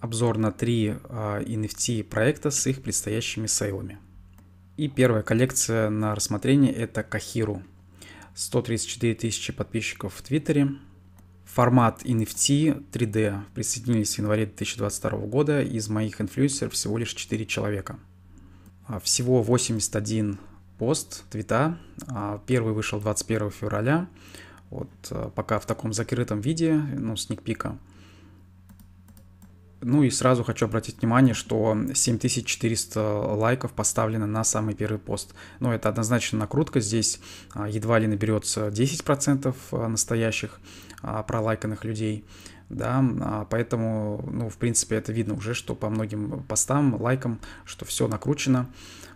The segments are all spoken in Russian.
обзор на три NFT а, проекта с их предстоящими сейлами. И первая коллекция на рассмотрение это Кахиру. 134 тысячи подписчиков в Твиттере. Формат NFT 3D присоединились в январе 2022 года. Из моих инфлюенсеров всего лишь 4 человека. А, всего 81 пост, твита. А, первый вышел 21 февраля. Вот пока в таком закрытом виде, ну, с никпика. пика ну и сразу хочу обратить внимание, что 7400 лайков поставлено на самый первый пост. Но ну, это однозначно накрутка, здесь а, едва ли наберется 10% а, настоящих а, пролайканных людей. Да, поэтому, ну, в принципе, это видно уже, что по многим постам, лайкам, что все накручено.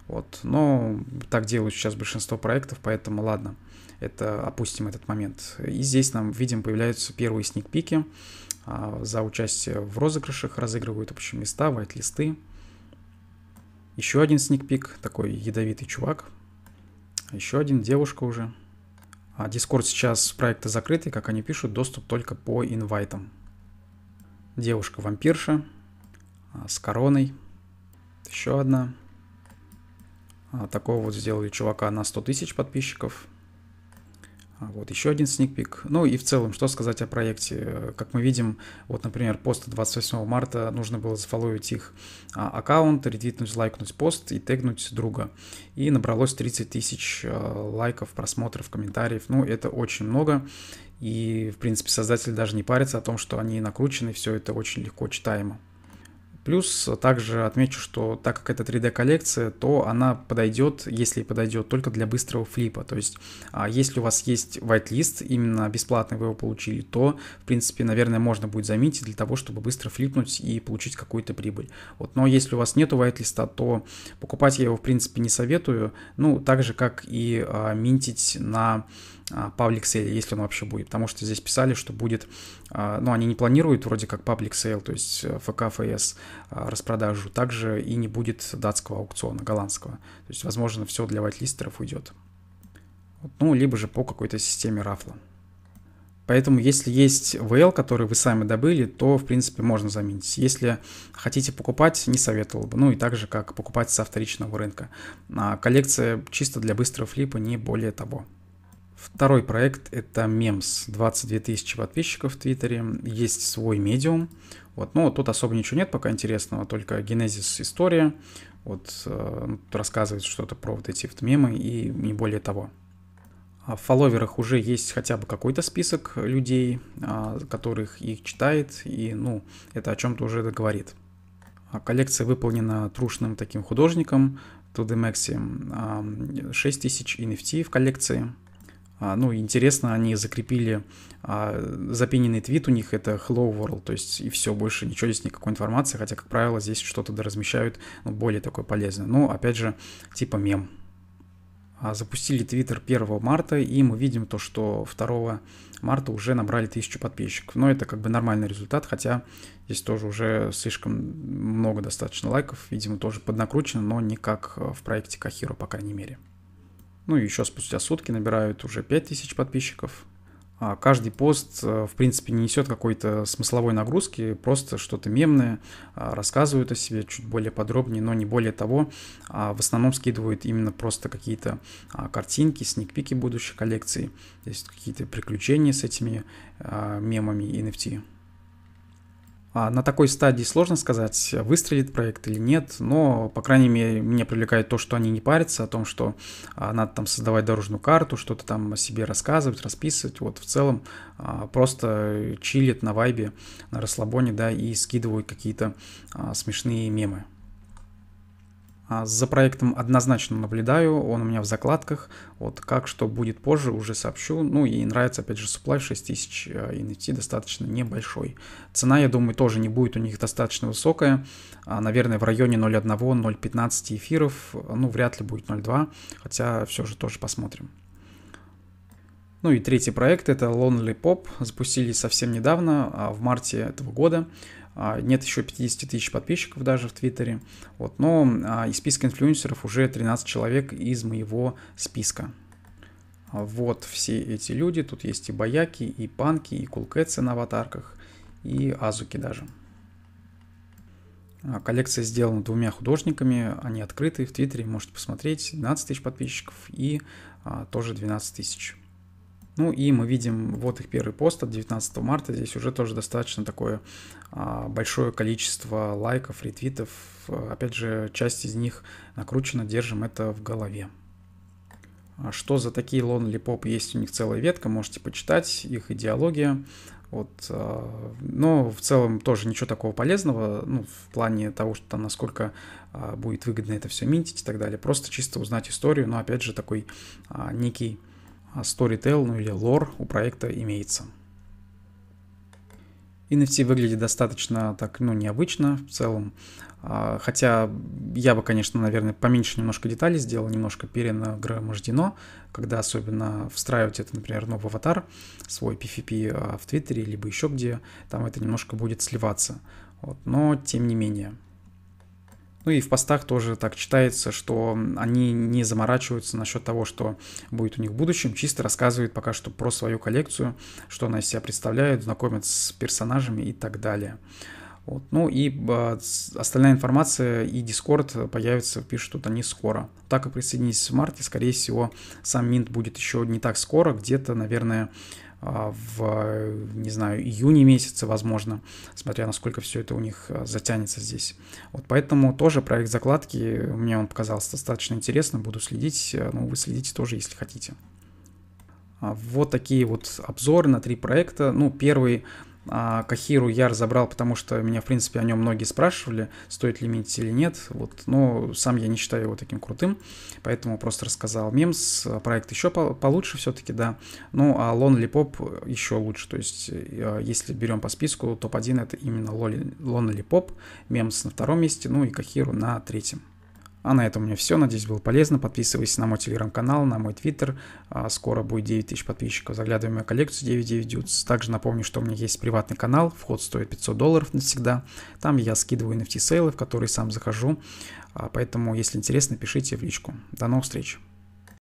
Вот. Но так делают сейчас большинство проектов, поэтому ладно, это опустим этот момент. И здесь нам, видим, появляются первые сникпики а, за участие в розыгрышах, разыгрывают общие места, вайт-листы. Еще один сникпик, такой ядовитый чувак. Еще один, девушка уже. Дискорд а, сейчас проекта закрытый, как они пишут, доступ только по инвайтам. Девушка-вампирша а, с короной. Еще одна. Такого вот сделали чувака на 100 тысяч подписчиков. А, вот еще один сникпик. Ну и в целом, что сказать о проекте? Как мы видим, вот, например, пост 28 марта нужно было зафоловить их а, аккаунт, ретвитнуть, лайкнуть пост и тегнуть друга. И набралось 30 тысяч э, лайков, просмотров, комментариев. Ну, это очень много. И, в принципе, создатели даже не парятся о том, что они накручены, все это очень легко читаемо. Плюс также отмечу, что так как это 3D-коллекция, то она подойдет, если подойдет, только для быстрого флипа. То есть, а, если у вас есть whitelist, именно бесплатный вы его получили, то, в принципе, наверное, можно будет заметить для того, чтобы быстро флипнуть и получить какую-то прибыль. Вот. Но если у вас нету whitelist, то покупать я его, в принципе, не советую. Ну, так же, как и а, минтить на а, паблик сейл, если он вообще будет, потому что здесь писали, что будет, а, ну, они не планируют вроде как паблик сейл, то есть э, ФКФС ФС, а, распродажу, также и не будет датского аукциона, голландского, то есть, возможно, все для вайтлистеров уйдет, ну, либо же по какой-то системе рафла. Поэтому, если есть VL, который вы сами добыли, то, в принципе, можно заменить. Если хотите покупать, не советовал бы. Ну и так же, как покупать со вторичного рынка. А коллекция чисто для быстрого флипа, не более того. Второй проект — это Mems, 22 тысячи подписчиков в Твиттере, есть свой медиум, вот, но тут особо ничего нет пока интересного, только генезис история, вот, э, ну, рассказывает что-то про вот эти вот мемы и не более того. А в фолловерах уже есть хотя бы какой-то список людей, а, которых их читает, и, ну, это о чем-то уже говорит. А коллекция выполнена трушным таким художником, Тудемекси, d Maxi, 6000 NFT в коллекции – а, ну, интересно, они закрепили а, запененный твит у них, это Hello World, то есть и все, больше ничего здесь, никакой информации, хотя, как правило, здесь что-то доразмещают ну, более такое полезное. Ну, опять же, типа мем. А, запустили твиттер 1 марта, и мы видим то, что 2 марта уже набрали 1000 подписчиков. Но это как бы нормальный результат, хотя здесь тоже уже слишком много достаточно лайков, видимо, тоже поднакручено, но не как э, в проекте Кахиро, по крайней мере. Ну и еще спустя сутки набирают уже 5000 подписчиков. А каждый пост, э, в принципе, не несет какой-то смысловой нагрузки, просто что-то мемное, а, рассказывают о себе чуть более подробнее, но не более того. А в основном скидывают именно просто какие-то а, картинки, сникпики будущей коллекции, то есть какие-то приключения с этими мемами NFT. А на такой стадии сложно сказать, выстрелит проект или нет, но, по крайней мере, меня привлекает то, что они не парятся о том, что а, надо там создавать дорожную карту, что-то там о себе рассказывать, расписывать. Вот в целом а, просто чилит на вайбе, на расслабоне, да, и скидывают какие-то смешные мемы. А за проектом однозначно наблюдаю, он у меня в закладках. Вот как что будет позже, уже сообщу. Ну и нравится, опять же, supply 6000 а NFT достаточно небольшой. Цена, я думаю, тоже не будет у них достаточно высокая. А, наверное, в районе 0.1-0.15 эфиров. Ну, вряд ли будет 0.2, хотя все же тоже посмотрим. Ну и третий проект это Lonely Pop, запустили совсем недавно, а, в марте этого года. А, нет еще 50 тысяч подписчиков даже в Твиттере. Вот, но а, из списка инфлюенсеров уже 13 человек из моего списка. Вот все эти люди. Тут есть и бояки, и панки, и кулкетсы на аватарках, и азуки даже. Коллекция сделана двумя художниками, они открыты в Твиттере, можете посмотреть, 12 тысяч подписчиков и а, тоже 12 тысяч. Ну и мы видим вот их первый пост от 19 марта. Здесь уже тоже достаточно такое а, большое количество лайков, ретвитов. Опять же, часть из них накручена, держим это в голове. А что за такие Lonely поп есть у них целая ветка, можете почитать, их идеология. Вот, а, но в целом тоже ничего такого полезного, ну, в плане того, что насколько будет выгодно это все минтить и так далее. Просто чисто узнать историю, но опять же такой некий а storytell, ну или лор у проекта имеется. NFT выглядит достаточно так, ну, необычно в целом. А, хотя я бы, конечно, наверное, поменьше немножко деталей сделал, немножко перенагромождено, когда особенно встраивать это, например, ну, в аватар, свой PFP а, в Твиттере, либо еще где, там это немножко будет сливаться. Вот. Но, тем не менее, ну и в постах тоже так читается, что они не заморачиваются насчет того, что будет у них в будущем, чисто рассказывают пока что про свою коллекцию, что она из себя представляет, знакомят с персонажами и так далее. Вот. Ну и э, остальная информация и дискорд появится, пишут тут они скоро. Так и присоединитесь в марте, скорее всего, сам Минт будет еще не так скоро, где-то, наверное, а, в, не знаю, июне месяце, возможно, смотря насколько все это у них а, затянется здесь. Вот поэтому тоже проект закладки, мне он показался достаточно интересным, буду следить, а, ну, вы следите тоже, если хотите. Вот такие вот обзоры на три проекта. Ну, первый а Кахиру я разобрал, потому что меня, в принципе, о нем многие спрашивали, стоит ли мидить или нет. Вот, но сам я не считаю его таким крутым, поэтому просто рассказал. Мемс, а, проект еще получше все-таки, да. Ну, а Lonely Pop еще лучше. То есть, а, если берем по списку, топ-1 это именно Lonely Pop, Мемс на втором месте, ну и Кахиру на третьем. А на этом у меня все. Надеюсь, было полезно. Подписывайтесь на мой телеграм-канал, на мой твиттер. А, скоро будет 9 тысяч подписчиков. Заглядывай в мою коллекцию 99 дюц. Также напомню, что у меня есть приватный канал. Вход стоит 500 долларов навсегда. Там я скидываю NFT-сейлы, в которые сам захожу. А, поэтому, если интересно, пишите в личку. До новых встреч!